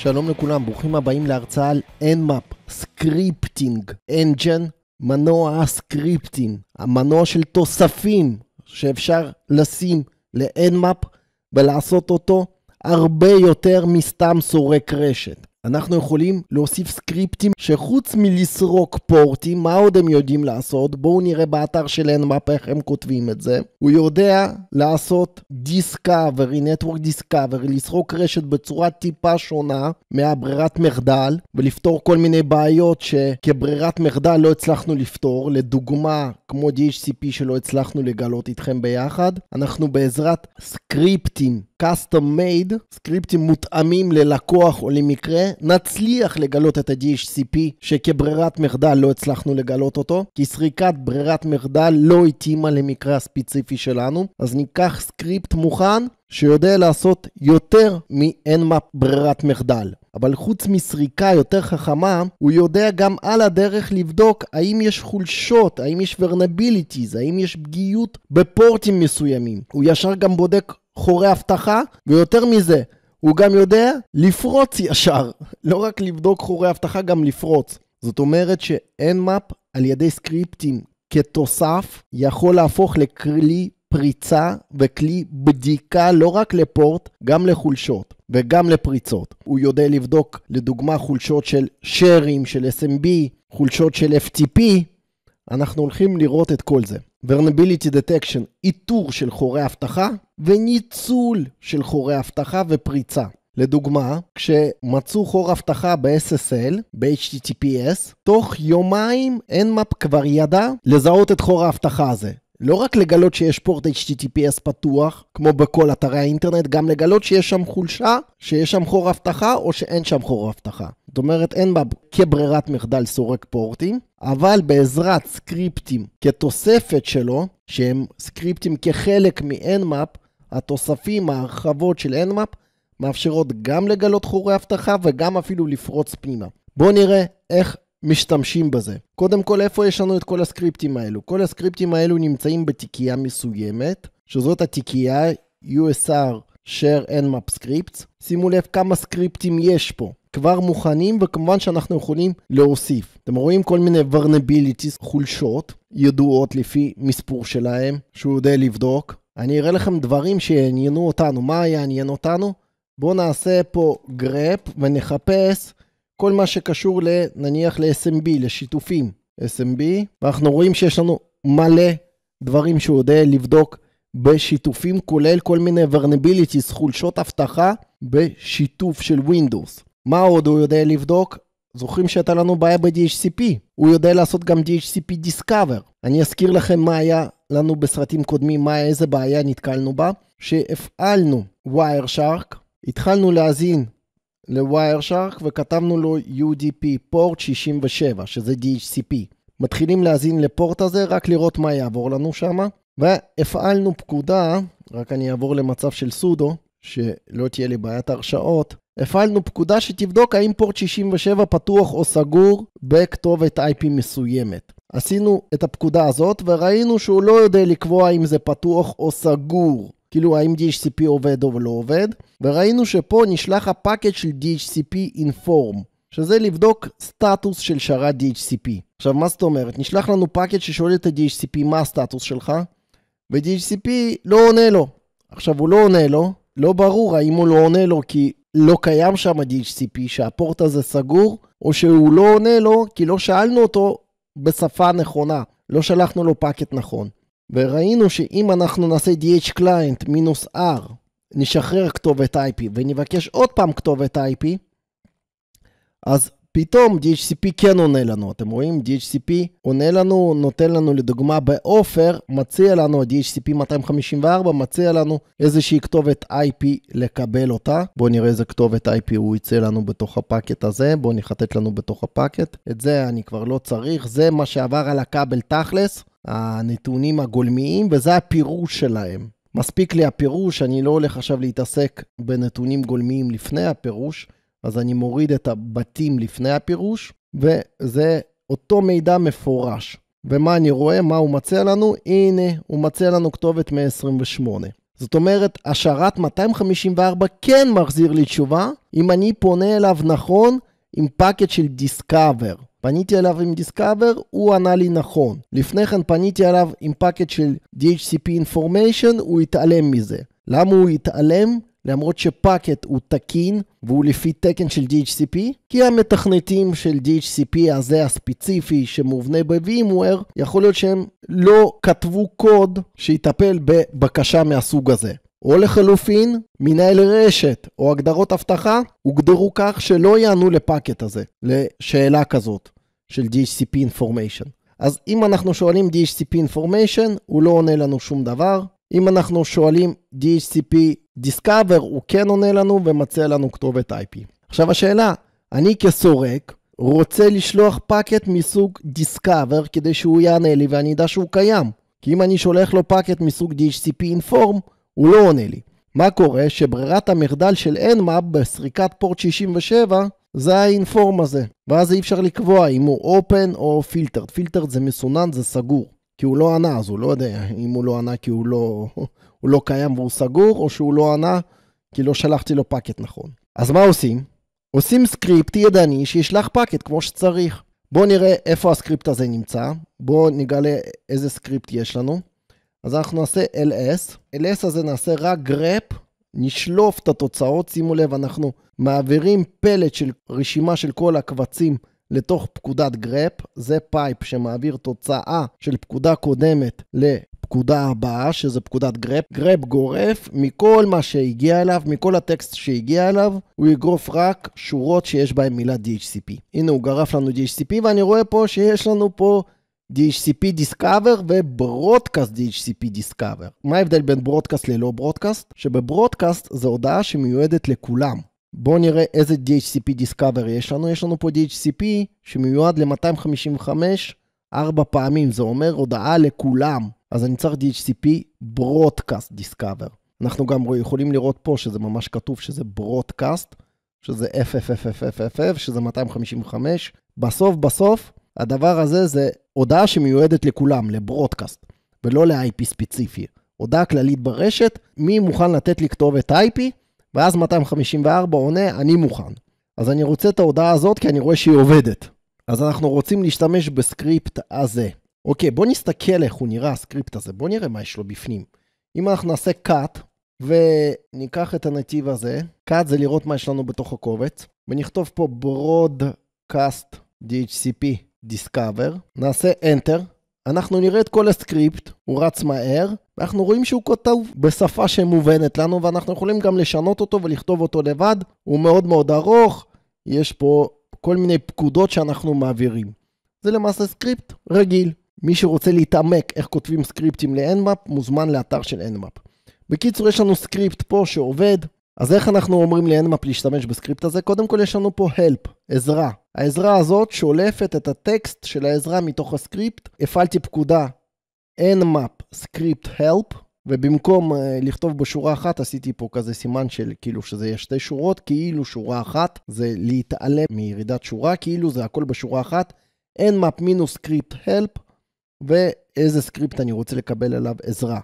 שלום לכולם, ברוכים הבאים להרצאה על Nmap, סקריפטינג, אנג'ן, מנוע הסקריפטינג, המנוע של תוספים שאפשר לשים ל-Nmap ולעשות אותו הרבה יותר מסתם סורק רשת. אנחנו יכולים להוסיף סקריפטים שחוץ מלסרוק פורטים, מה עוד הם יודעים לעשות? בואו נראה באתר שלהם מפה איך הם כותבים את זה. הוא יודע לעשות דיסקאברי, נטוורק דיסקאברי, לסרוק רשת בצורה טיפה שונה מהברירת מחדל, ולפתור כל מיני בעיות שכברירת מחדל לא הצלחנו לפתור. לדוגמה, כמו DHCP שלא הצלחנו לגלות איתכם ביחד, אנחנו בעזרת סקריפטים custom made, סקריפטים מותאמים ללקוח או למקרה, נצליח לגלות את ה-DHCP שכברירת מחדל לא הצלחנו לגלות אותו, כי סריקת ברירת מחדל לא התאימה למקרה הספציפי שלנו, אז ניקח סקריפט מוכן שיודע לעשות יותר מאין מה ברירת מחדל. אבל חוץ מסריקה יותר חכמה, הוא יודע גם על הדרך לבדוק האם יש חולשות, האם יש ורנביליטיז, האם יש פגיעות בפורטים מסוימים. הוא ישר גם בודק חורי אבטחה, ויותר מזה, הוא גם יודע לפרוץ ישר. לא רק לבדוק חורי אבטחה, גם לפרוץ. זאת אומרת שאין מאפ על ידי סקריפטים כתוסף יכול להפוך לכלי פריצה וכלי בדיקה לא רק לפורט, גם לחולשות וגם לפריצות. הוא יודע לבדוק לדוגמה חולשות של שרים, של SMB, חולשות של FTP. אנחנו הולכים לראות את כל זה. Vulnerability Detection, איתור של חורי אבטחה וניצול של חורי אבטחה ופריצה. לדוגמה, כשמצאו חור אבטחה ב-SSL, ב-HTTPS, תוך יומיים NMAP כבר ידע לזהות את חור האבטחה הזה. לא רק לגלות שיש פורט HTTPS פתוח, כמו בכל אתרי האינטרנט, גם לגלות שיש שם חולשה, שיש שם חור אבטחה או שאין שם חור אבטחה. זאת אומרת, אין בה כברירת מחדל סורק פורטים, אבל בעזרת סקריפטים כתוספת שלו, שהם סקריפטים כחלק מ-Nmap, התוספים, ההרחבות של Nmap, מאפשרות גם לגלות חורי אבטחה וגם אפילו לפרוץ פנימה. בואו נראה איך משתמשים בזה. קודם כל, איפה יש לנו את כל הסקריפטים האלו? כל הסקריפטים האלו נמצאים בתיקייה מסוימת, שזאת התיקייה USR share and map scripts. שימו לב כמה סקריפטים יש פה. כבר מוכנים וכמובן שאנחנו יכולים להוסיף. אתם רואים כל מיני vulnerabilities, חולשות, ידועות לפי מספור שלהם, שהוא יודע לבדוק. אני אראה לכם דברים שיעניינו אותנו. מה יעניין אותנו? בואו נעשה פה גראפ ונחפש כל מה שקשור לנניח ל-SMB, לשיתופים. SMB, ואנחנו רואים שיש לנו מלא דברים שהוא יודע לבדוק בשיתופים כולל כל מיני ורנביליטיס, חולשות אבטחה, בשיתוף של Windows. מה עוד הוא יודע לבדוק? זוכרים שהייתה לנו בעיה ב-DHCP, הוא יודע לעשות גם DHCP Discover. אני אזכיר לכם מה היה לנו בסרטים קודמים, מה, איזה בעיה נתקלנו בה, שהפעלנו Wireshark, התחלנו להזין ל-Wireshark וכתבנו לו UDP פורט 67, שזה DHCP. מתחילים להזין לפורט הזה, רק לראות מה יעבור לנו שם. והפעלנו פקודה, רק אני אעבור למצב של סודו, שלא תהיה לי בעיית הרשאות. הפעלנו פקודה שתבדוק האם פורט 67 פתוח או סגור בכתובת IP מסוימת. עשינו את הפקודה הזאת וראינו שהוא לא יודע לקבוע אם זה פתוח או סגור. כאילו האם DHCP עובד או לא עובד, וראינו שפה נשלח הפאקט של DHCP inform, שזה לבדוק סטטוס של שרת DHCP. עכשיו מה זאת אומרת? נשלח לנו פאקט ששואל את ה-DHCP מה הסטטוס שלך, ו-DHCP לא עונה לו. עכשיו, הוא לא עונה לו, לא ברור האם הוא לא עונה לו כי לא קיים שם ה DHCP, שהפורט הזה סגור, או שהוא לא עונה לו כי לא שאלנו אותו בשפה נכונה, לא שלחנו לו פאקט נכון. וראינו שאם אנחנו נעשה DH client מינוס R, נשחרר כתובת IP ונבקש עוד פעם כתובת IP, אז פתאום DHCP כן עונה לנו, אתם רואים? DHCP עונה לנו, נותן לנו לדוגמה באופר, מציע לנו, DHCP 254 מציע לנו איזושהי כתובת IP לקבל אותה. בואו נראה איזה כתובת IP הוא יצא לנו בתוך הפאקט הזה, בואו נחטט לנו בתוך הפאקט. את זה אני כבר לא צריך, זה מה שעבר על הכבל תכלס, הנתונים הגולמיים, וזה הפירוש שלהם. מספיק לי הפירוש, אני לא הולך עכשיו להתעסק בנתונים גולמיים לפני הפירוש. אז אני מוריד את הבתים לפני הפירוש, וזה אותו מידע מפורש. ומה אני רואה? מה הוא מציע לנו? הנה, הוא מציע לנו כתובת 128. זאת אומרת, השערת 254 כן מחזיר לי תשובה, אם אני פונה אליו נכון, עם פאקט של דיסקאבר. פניתי אליו עם דיסקאבר, הוא ענה לי נכון. לפני כן פניתי אליו עם פאקט של DHCP Information, הוא התעלם מזה. למה הוא התעלם? למרות שפאקט הוא תקין, והוא לפי תקן של DHCP, כי המתכנתים של DHCP הזה הספציפי שמובנה ב-VMware, יכול להיות שהם לא כתבו קוד שיטפל בבקשה מהסוג הזה. או לחלופין, מנהל רשת או הגדרות אבטחה הוגדרו כך שלא יענו לפאקט הזה, לשאלה כזאת של DHCP Information. אז אם אנחנו שואלים DHCP Information, הוא לא עונה לנו שום דבר. אם אנחנו שואלים DHCP דיסקאבר הוא כן עונה לנו ומציע לנו כתובת IP. עכשיו השאלה, אני כסורק רוצה לשלוח פאקט מסוג דיסקאבר כדי שהוא יענה לי ואני אדע שהוא קיים. כי אם אני שולח לו פאקט מסוג DHCP Inform, הוא לא עונה לי. מה קורה? שברירת המחדל של NMAP בסריקת פורט 67 זה האינפורם הזה. ואז אי אפשר לקבוע אם הוא open או filtered. filtered זה מסונן, זה סגור. כי הוא לא ענה, אז הוא לא יודע אם הוא לא ענה כי הוא לא, הוא לא קיים והוא סגור, או שהוא לא ענה כי לא שלחתי לו פאקט נכון. אז מה עושים? עושים סקריפט ידני שישלח פאקט כמו שצריך. בואו נראה איפה הסקריפט הזה נמצא, בואו נגלה איזה סקריפט יש לנו. אז אנחנו נעשה ls, ls הזה נעשה רק grep, נשלוף את התוצאות, שימו לב, אנחנו מעבירים פלט של רשימה של כל הקבצים לתוך פקודת גרפ, זה פייפ שמעביר תוצאה של פקודה קודמת לפקודה הבאה, שזה פקודת גרפ. גרפ גורף, מכל מה שהגיע אליו, מכל הטקסט שהגיע אליו, הוא יגרוף רק שורות שיש בהן מילה DHCP. הנה הוא גרף לנו DHCP, ואני רואה פה שיש לנו פה... DHCP Discover וברודקאסט DHCP Discover. מה ההבדל בין ברודקאסט ללא ברודקאסט? שבברודקאסט זה הודעה שמיועדת לכולם. בואו נראה איזה DHCP Discover יש לנו. יש לנו פה DHCP שמיועד ל-255 ארבע פעמים, זה אומר הודעה לכולם. אז אני צריך DHCP Broadcast Discover. אנחנו גם יכולים לראות פה שזה ממש כתוב שזה Broadcast, שזה FFFFFF, שזה 255. בסוף בסוף, הדבר הזה זה הודעה שמיועדת לכולם, לברודקאסט, ולא ל-IP ספציפי. הודעה כללית ברשת, מי מוכן לתת לי כתובת IP, ואז 254 עונה, אני מוכן. אז אני רוצה את ההודעה הזאת כי אני רואה שהיא עובדת. אז אנחנו רוצים להשתמש בסקריפט הזה. אוקיי, בוא נסתכל איך הוא נראה הסקריפט הזה, בוא נראה מה יש לו בפנים. אם אנחנו נעשה cut וניקח את הנתיב הזה, cut זה לראות מה יש לנו בתוך הקובץ, ונכתוב פה broadcast DHCP discover, נעשה enter, אנחנו נראה את כל הסקריפט, הוא רץ מהר, ואנחנו רואים שהוא כותב בשפה שמובנת לנו, ואנחנו יכולים גם לשנות אותו ולכתוב אותו לבד, הוא מאוד מאוד ארוך, יש פה כל מיני פקודות שאנחנו מעבירים. זה למעשה סקריפט רגיל. מי שרוצה להתעמק איך כותבים סקריפטים ל-NMAP, מוזמן לאתר של NMAP. בקיצור, יש לנו סקריפט פה שעובד, אז איך אנחנו אומרים לאנמאפ להשתמש בסקריפט הזה? קודם כל יש לנו פה help, עזרה. העזרה הזאת שולפת את הטקסט של העזרה מתוך הסקריפט. הפעלתי פקודה nmap script help, ובמקום uh, לכתוב בשורה אחת עשיתי פה כזה סימן של כאילו שזה יהיה שתי שורות, כאילו שורה אחת, זה להתעלם מירידת שורה, כאילו זה הכל בשורה אחת. nmap מינוס script help, ואיזה סקריפט אני רוצה לקבל עליו עזרה.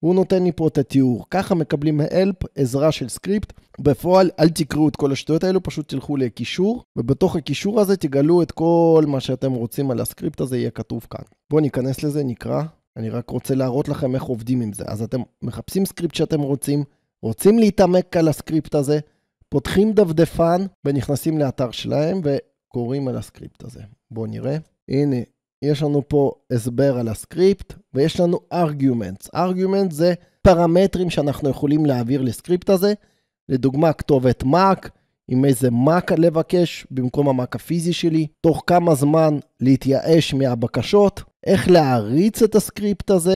הוא נותן לי פה את התיאור. ככה מקבלים help, עזרה של סקריפט. בפועל, אל תקראו את כל השטויות האלו, פשוט תלכו לקישור, ובתוך הקישור הזה תגלו את כל מה שאתם רוצים על הסקריפט הזה, יהיה כתוב כאן. בואו ניכנס לזה, נקרא. אני רק רוצה להראות לכם איך עובדים עם זה. אז אתם מחפשים סקריפט שאתם רוצים, רוצים להתעמק על הסקריפט הזה, פותחים דפדפן ונכנסים לאתר שלהם וקוראים על הסקריפט הזה. בואו נראה. הנה, יש לנו פה הסבר על הסקריפט, ויש לנו arguments. arguments זה פרמטרים שאנחנו יכולים להעביר לסקריפט הזה. לדוגמה, כתובת Mac, עם איזה Mac לבקש במקום המק הפיזי שלי, תוך כמה זמן להתייאש מהבקשות, איך להריץ את הסקריפט הזה,